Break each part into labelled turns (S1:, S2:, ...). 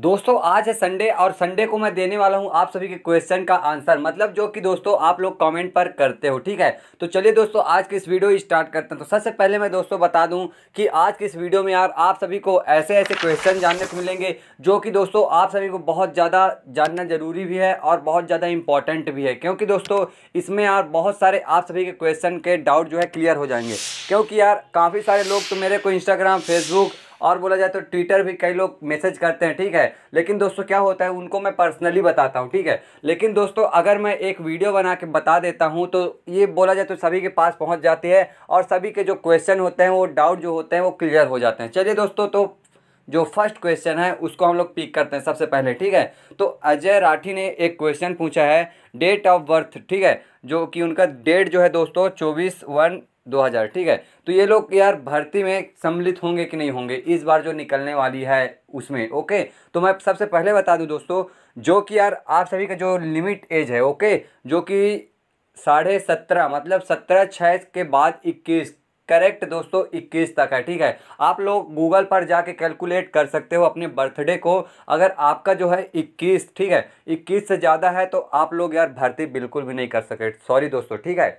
S1: दोस्तों आज है संडे और संडे को मैं देने वाला हूं आप सभी के क्वेश्चन का आंसर मतलब जो कि दोस्तों आप लोग कमेंट पर करते हो ठीक है तो चलिए दोस्तों आज की इस वीडियो स्टार्ट करते हैं तो सबसे पहले मैं दोस्तों बता दूं कि आज की इस वीडियो में यार आप सभी को ऐसे ऐसे क्वेश्चन जानने को मिलेंगे जो कि दोस्तों आप सभी को बहुत ज़्यादा जानना ज़रूरी भी है और बहुत ज़्यादा इंपॉर्टेंट भी है क्योंकि दोस्तों इसमें यार बहुत सारे आप सभी के क्वेश्चन के डाउट जो है क्लियर हो जाएंगे क्योंकि यार काफ़ी सारे लोग तो मेरे को इंस्टाग्राम फेसबुक और बोला जाए तो ट्विटर भी कई लोग मैसेज करते हैं ठीक है लेकिन दोस्तों क्या होता है उनको मैं पर्सनली बताता हूँ ठीक है लेकिन दोस्तों अगर मैं एक वीडियो बना के बता देता हूँ तो ये बोला जाए तो सभी के पास पहुँच जाती है और सभी के जो क्वेश्चन होते हैं वो डाउट जो होते हैं वो क्लियर हो जाते हैं चलिए दोस्तों तो जो फर्स्ट क्वेश्चन है उसको हम लोग पिक करते हैं सबसे पहले ठीक है तो अजय राठी ने एक क्वेश्चन पूछा है डेट ऑफ बर्थ ठीक है जो कि उनका डेट जो है दोस्तों चौबीस वन 2000 ठीक है तो ये लोग यार भर्ती में सम्मिलित होंगे कि नहीं होंगे इस बार जो निकलने वाली है उसमें ओके तो मैं सबसे पहले बता दूं दोस्तों जो कि यार आप सभी का जो लिमिट एज है ओके जो कि साढ़े सत्रह मतलब सत्रह छः के बाद इक्कीस करेक्ट दोस्तों इक्कीस तक है ठीक है आप लोग गूगल पर जाके कैलकुलेट कर सकते हो अपने बर्थडे को अगर आपका जो है इक्कीस ठीक है इक्कीस से ज़्यादा है तो आप लोग यार भर्ती बिल्कुल भी नहीं कर सके सॉरी दोस्तों ठीक है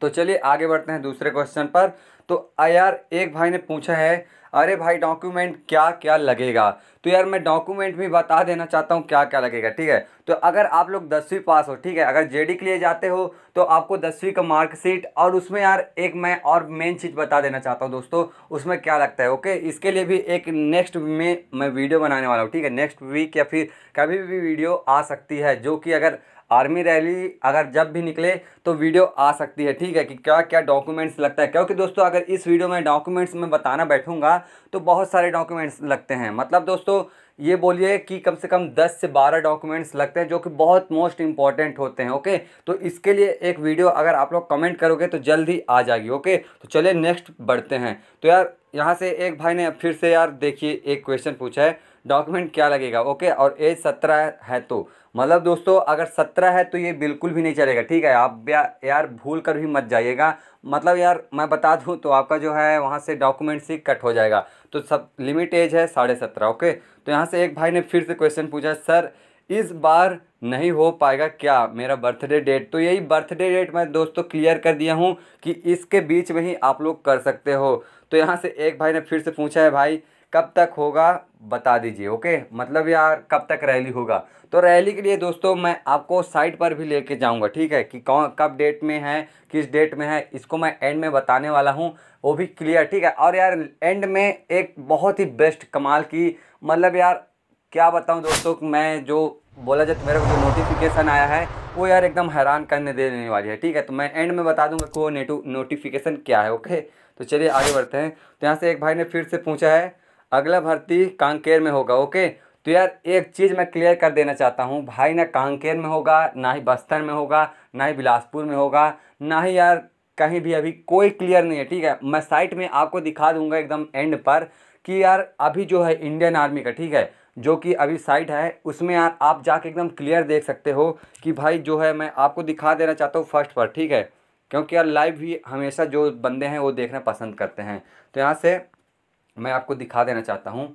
S1: तो चलिए आगे बढ़ते हैं दूसरे क्वेश्चन पर तो यार एक भाई ने पूछा है अरे भाई डॉक्यूमेंट क्या क्या लगेगा तो यार मैं डॉक्यूमेंट भी बता देना चाहता हूँ क्या क्या लगेगा ठीक है तो अगर आप लोग दसवीं पास हो ठीक है अगर जेडी के लिए जाते हो तो आपको दसवीं का मार्कशीट और उसमें यार एक मैं और मेन चीज़ बता देना चाहता हूँ दोस्तों उसमें क्या लगता है ओके इसके लिए भी एक नेक्स्ट में मैं वीडियो बनाने वाला हूँ ठीक है नेक्स्ट वीक या फिर कभी भी वीडियो आ सकती है जो कि अगर आर्मी रैली अगर जब भी निकले तो वीडियो आ सकती है ठीक है कि क्या क्या डॉक्यूमेंट्स लगता है क्योंकि दोस्तों अगर इस वीडियो में डॉक्यूमेंट्स में बताना बैठूंगा तो बहुत सारे डॉक्यूमेंट्स लगते हैं मतलब दोस्तों ये बोलिए कि कम से कम 10 से 12 डॉक्यूमेंट्स लगते हैं जो कि बहुत मोस्ट इंपॉर्टेंट होते हैं ओके तो इसके लिए एक वीडियो अगर आप लोग कमेंट करोगे तो जल्दी आ जाएगी ओके तो चलिए नेक्स्ट बढ़ते हैं तो यार यहाँ से एक भाई ने फिर से यार देखिए एक क्वेश्चन पूछा है डॉक्यूमेंट क्या लगेगा ओके और एज सत्रह है तो मतलब दोस्तों अगर सत्रह है तो ये बिल्कुल भी नहीं चलेगा ठीक है आप यार भूल कर भी मत जाइएगा मतलब यार मैं बता दूँ तो आपका जो है वहाँ से डॉक्यूमेंट ही कट हो जाएगा तो सब लिमिट एज है साढ़े सत्रह ओके तो यहाँ से एक भाई ने फिर से क्वेश्चन पूछा सर इस बार नहीं हो पाएगा क्या मेरा बर्थडे डेट तो यही बर्थडे डेट मैं दोस्तों क्लियर कर दिया हूँ कि इसके बीच में ही आप लोग कर सकते हो तो यहाँ से एक भाई ने फिर से पूछा है भाई कब तक होगा बता दीजिए ओके मतलब यार कब तक रैली होगा तो रैली के लिए दोस्तों मैं आपको साइट पर भी लेके जाऊंगा ठीक है कि कौन कब डेट में है किस डेट में है इसको मैं एंड में बताने वाला हूँ वो भी क्लियर ठीक है और यार एंड में एक बहुत ही बेस्ट कमाल की मतलब यार क्या बताऊँ दोस्तों मैं जो बोला जाए तो मेरे को जो नोटिफिकेशन आया है वो यार एकदम हैरान करने देने वाली है ठीक है तो मैं एंड में बता दूंगा कि वो नोटिफिकेशन क्या है ओके तो चलिए आगे बढ़ते हैं तो यहाँ से एक भाई ने फिर से पूछा है अगला भर्ती कांकेर में होगा ओके तो यार एक चीज़ मैं क्लियर कर देना चाहता हूँ भाई ना कांकेर में होगा ना ही बस्तर में होगा ना ही बिलासपुर में होगा ना ही यार कहीं भी अभी कोई क्लियर नहीं है ठीक है मैं साइट में आपको दिखा दूंगा एकदम एंड पर कि यार अभी जो है इंडियन आर्मी का ठीक है जो कि अभी साइट है उसमें यार आप जाके एकदम क्लियर देख सकते हो कि भाई जो है मैं आपको दिखा देना चाहता हूँ फर्स्ट पर ठीक है क्योंकि यार लाइव भी हमेशा जो बंदे हैं वो देखना पसंद करते हैं तो यहाँ से मैं आपको दिखा देना चाहता हूँ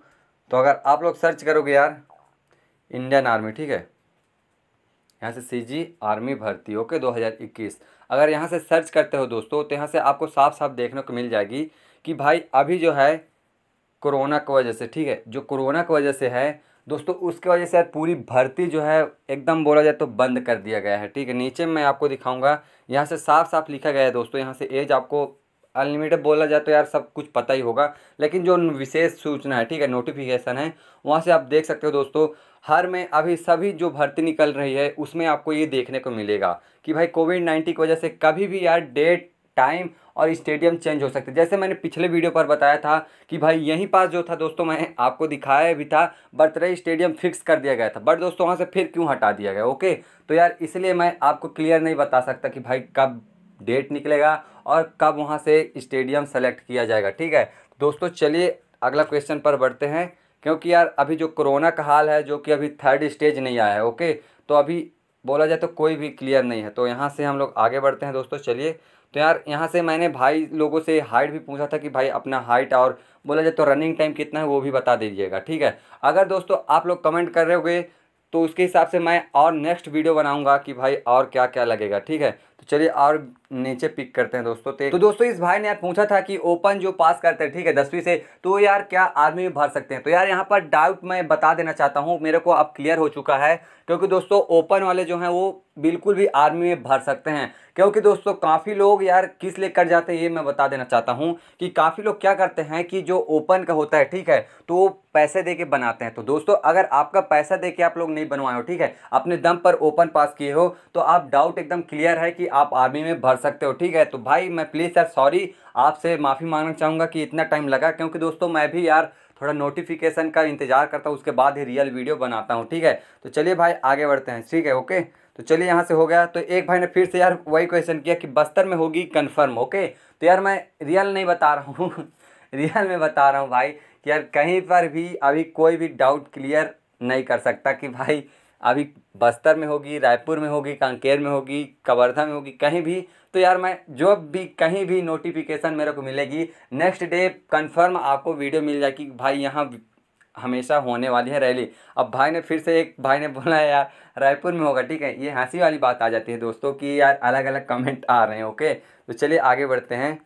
S1: तो अगर आप लोग सर्च करोगे यार इंडियन आर्मी ठीक है यहाँ से सी जी आर्मी भर्ती ओके 2021 अगर यहाँ से सर्च करते हो दोस्तों तो यहाँ से आपको साफ साफ देखने को मिल जाएगी कि भाई अभी जो है कोरोना की वजह से ठीक है जो कोरोना की वजह से है दोस्तों उसकी वजह से यार पूरी भर्ती जो है एकदम बोला जाए तो बंद कर दिया गया है ठीक है नीचे मैं आपको दिखाऊंगा यहाँ से साफ साफ लिखा गया है दोस्तों यहाँ से एज आपको अनलिमिटेड बोला जाए तो यार सब कुछ पता ही होगा लेकिन जो विशेष सूचना है ठीक है नोटिफिकेशन है वहाँ से आप देख सकते हो दोस्तों हर में अभी सभी जो भर्ती निकल रही है उसमें आपको ये देखने को मिलेगा कि भाई कोविड नाइन्टीन की वजह से कभी भी यार डेट टाइम और स्टेडियम चेंज हो सकते जैसे मैंने पिछले वीडियो पर बताया था कि भाई यहीं पास जो था दोस्तों मैं आपको दिखाया भी था बर्तरे स्टेडियम फिक्स कर दिया गया था बट दोस्तों वहाँ से फिर क्यों हटा दिया गया ओके तो यार इसलिए मैं आपको क्लियर नहीं बता सकता कि भाई कब डेट निकलेगा और कब वहाँ से स्टेडियम सेलेक्ट किया जाएगा ठीक है दोस्तों चलिए अगला क्वेश्चन पर बढ़ते हैं क्योंकि यार अभी जो कोरोना का हाल है जो कि अभी थर्ड स्टेज नहीं आया है ओके तो अभी बोला जाए तो कोई भी क्लियर नहीं है तो यहाँ से हम लोग आगे बढ़ते हैं दोस्तों चलिए तो यार यहाँ से मैंने भाई लोगों से हाइट भी पूछा था कि भाई अपना हाइट और बोला जाए तो रनिंग टाइम कितना है वो भी बता दीजिएगा ठीक है अगर दोस्तों आप लोग कमेंट कर रहे होगे तो उसके हिसाब से मैं और नेक्स्ट वीडियो बनाऊंगा कि भाई और क्या क्या लगेगा ठीक है तो चलिए और नीचे पिक करते हैं दोस्तों ते तो, तो दोस्तों इस भाई ने यार पूछा था कि ओपन जो पास करते हैं ठीक है दसवीं से तो यार क्या आर्मी में भर सकते हैं तो यार यहाँ पर डाउट मैं बता देना चाहता हूँ मेरे को अब क्लियर हो चुका है क्योंकि दोस्तों ओपन वाले जो हैं वो बिल्कुल भी आर्मी में भर सकते हैं क्योंकि दोस्तों काफ़ी लोग यार किस ले कर जाते हैं ये मैं बता देना चाहता हूँ कि काफ़ी लोग क्या करते हैं कि जो ओपन का होता है ठीक है तो वो पैसे दे के बनाते हैं तो दोस्तों अगर आपका पैसा दे के आप लोग नहीं बनवाए हो ठीक है अपने दम पर ओपन पास किए हो तो आप डाउट एकदम क्लियर है कि आप आर्मी में भर सकते हो ठीक है तो भाई मैं प्लीज़ यार सॉरी आपसे माफ़ी मांगना चाहूँगा कि इतना टाइम लगा क्योंकि दोस्तों मैं भी यार थोड़ा नोटिफिकेशन का इंतज़ार करता हूँ उसके बाद ही रियल वीडियो बनाता हूँ ठीक है तो चलिए भाई आगे बढ़ते हैं ठीक है ओके तो चलिए यहाँ से हो गया तो एक भाई ने फिर से यार वही क्वेश्चन किया कि बस्तर में होगी कन्फर्म ओके तो यार मैं रियल नहीं बता रहा हूँ रियल में बता रहा हूँ भाई कि यार कहीं पर भी अभी कोई भी डाउट क्लियर नहीं कर सकता कि भाई अभी बस्तर में होगी रायपुर में होगी कांकेर में होगी कवर्धा में होगी कहीं भी तो यार मैं जो भी कहीं भी नोटिफिकेशन मेरे को मिलेगी नेक्स्ट डे कंफर्म आपको वीडियो मिल जाएगी भाई यहाँ हमेशा होने वाली है रैली अब भाई ने फिर से एक भाई ने बोला है यार रायपुर में होगा ठीक है ये हंसी वाली बात आ जाती है दोस्तों कि यार अलग अलग कमेंट आ रहे हैं ओके तो चलिए आगे बढ़ते हैं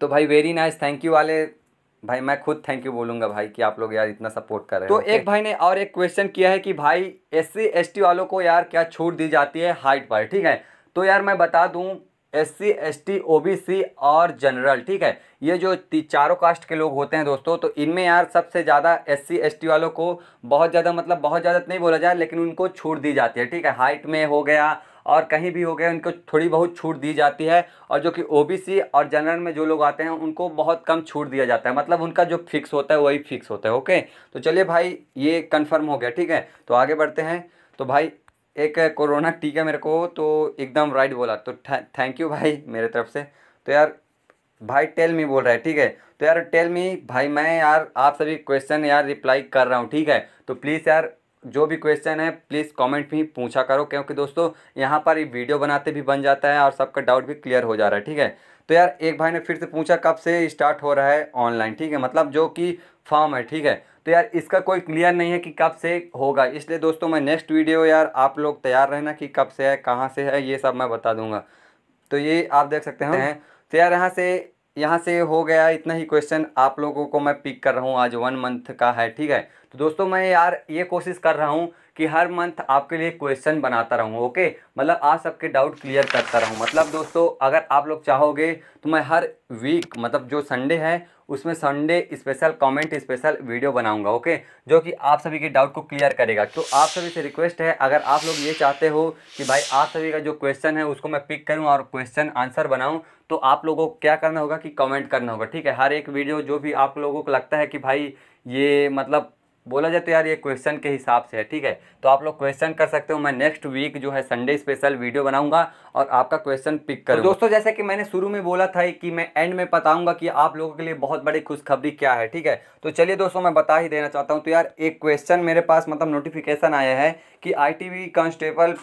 S1: तो भाई वेरी नाइस थैंक यू वाले भाई मैं खुद थैंक यू बोलूँगा भाई कि आप लोग यार इतना सपोर्ट कर रहे तो हैं तो एक भाई ने और एक क्वेश्चन किया है कि भाई एस सी वालों को यार क्या छूट दी जाती है हाइट पर ठीक है तो यार मैं बता दूँ S C S T O B C और जनरल ठीक है ये जो चारों कास्ट के लोग होते हैं दोस्तों तो इनमें यार सबसे ज़्यादा एस सी एस टी वालों को बहुत ज़्यादा मतलब बहुत ज़्यादा तो नहीं बोला जाए लेकिन उनको छूट दी जाती है ठीक है हाइट में हो गया और कहीं भी हो गए उनको थोड़ी बहुत छूट दी जाती है और जो कि ओबीसी और जनरल में जो लोग आते हैं उनको बहुत कम छूट दिया जाता है मतलब उनका जो फिक्स होता है वही फिक्स होता है ओके तो चलिए भाई ये कन्फर्म हो गया ठीक है तो आगे बढ़ते हैं तो भाई एक कोरोना टीका मेरे को तो एकदम राइट बोला तो थैंक यू भाई मेरे तरफ से तो यार भाई टेल मी बोल रहा है ठीक है तो यार टेल मी भाई मैं यार आप सभी क्वेश्चन यार रिप्लाई कर रहा हूँ ठीक है तो प्लीज़ यार जो भी क्वेश्चन है प्लीज़ कमेंट भी पूछा करो क्योंकि दोस्तों यहाँ पर ये वीडियो बनाते भी बन जाता है और सबका डाउट भी क्लियर हो जा रहा है ठीक है तो यार एक भाई ने फिर से पूछा कब से स्टार्ट हो रहा है ऑनलाइन ठीक है मतलब जो कि फॉर्म है ठीक है तो यार इसका कोई क्लियर नहीं है कि कब से होगा इसलिए दोस्तों मैं नेक्स्ट वीडियो यार आप लोग तैयार रहना कि कब से है कहाँ से है ये सब मैं बता दूंगा तो ये आप देख सकते हैं तो यार यहाँ से यहाँ से हो गया इतना ही क्वेश्चन आप लोगों को मैं पिक कर रहा हूँ आज वन मंथ का है ठीक है तो दोस्तों मैं यार ये कोशिश कर रहा हूँ कि हर मंथ आपके लिए क्वेश्चन बनाता रहूँ ओके मतलब आप सबके डाउट क्लियर करता रहूँ मतलब दोस्तों अगर आप लोग चाहोगे तो मैं हर वीक मतलब जो संडे है उसमें Sunday special comment special video बनाऊंगा ओके जो कि आप सभी के डाउट को क्लियर करेगा तो आप सभी से रिक्वेस्ट है अगर आप लोग ये चाहते हो कि भाई आप सभी का जो क्वेश्चन है उसको मैं पिक करूं और क्वेश्चन आंसर बनाऊं तो आप लोगों को क्या करना होगा कि कमेंट करना होगा ठीक है हर एक वीडियो जो भी आप लोगों को लगता है कि भाई ये मतलब बोला जाए तो यार ये क्वेश्चन के हिसाब से है ठीक है तो आप लोग क्वेश्चन कर सकते हो मैं नेक्स्ट वीक जो है संडे स्पेशल वीडियो बनाऊंगा और आपका क्वेश्चन पिक तो करूंगा तो दोस्तों जैसे कि मैंने शुरू में बोला था कि मैं एंड में बताऊंगा कि आप लोगों के लिए बहुत बड़ी खुशखबरी क्या है ठीक है तो चलिए दोस्तों मैं बता ही देना चाहता हूँ तो यार एक क्वेश्चन मेरे पास मतलब नोटिफिकेशन आया है कि आई कांस्टेबल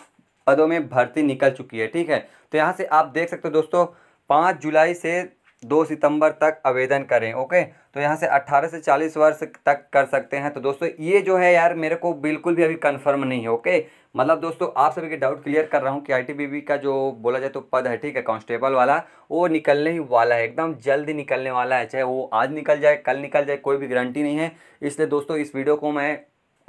S1: पदों में भर्ती निकल चुकी है ठीक है तो यहाँ से आप देख सकते हो दोस्तों पाँच जुलाई से दो सितंबर तक आवेदन करें ओके तो यहाँ से अट्ठारह से चालीस वर्ष तक कर सकते हैं तो दोस्तों ये जो है यार मेरे को बिल्कुल भी अभी कंफर्म नहीं है ओके मतलब दोस्तों आप सभी के डाउट क्लियर कर रहा हूँ कि आईटीबीपी का जो बोला जाए तो पद है ठीक है कांस्टेबल वाला वो निकलने ही वाला है एकदम जल्द निकलने वाला है चाहे वो आज निकल जाए कल निकल जाए कोई भी गारंटी नहीं है इसलिए दोस्तों इस वीडियो को मैं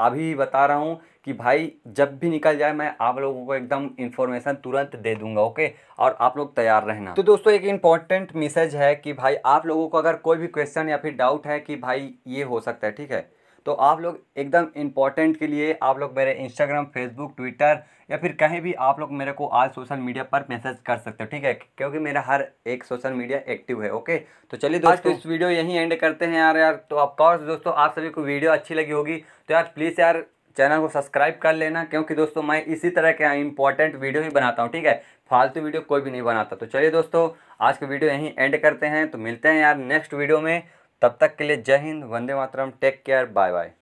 S1: अभी बता रहा हूँ कि भाई जब भी निकल जाए मैं आप लोगों को एकदम इन्फॉर्मेशन तुरंत दे दूंगा ओके और आप लोग तैयार रहना तो दोस्तों एक इम्पॉर्टेंट मैसेज है कि भाई आप लोगों को अगर कोई भी क्वेश्चन या फिर डाउट है कि भाई ये हो सकता है ठीक है तो आप लोग एकदम इम्पॉर्टेंट के लिए आप लोग मेरे इंस्टाग्राम फेसबुक ट्विटर या फिर कहीं भी आप लोग मेरे को आज सोशल मीडिया पर मैसेज कर सकते हो ठीक है क्योंकि मेरा हर एक सोशल मीडिया एक्टिव है ओके तो चलिए तो दोस्तों इस वीडियो यहीं एंड करते हैं यार यार तो ऑफकोर्स दोस्तों आप सभी को वीडियो अच्छी लगी होगी तो यार प्लीज़ यार चैनल को सब्सक्राइब कर लेना क्योंकि दोस्तों मैं इसी तरह के इंपॉर्टेंट वीडियो ही बनाता हूँ ठीक है फालतू वीडियो कोई भी नहीं बनाता तो चलिए दोस्तों आज के वीडियो यहीं एंड करते हैं तो मिलते हैं यार नेक्स्ट वीडियो में तब तक के लिए जय हिंद वंदे मातरम टेक केयर बाय बाय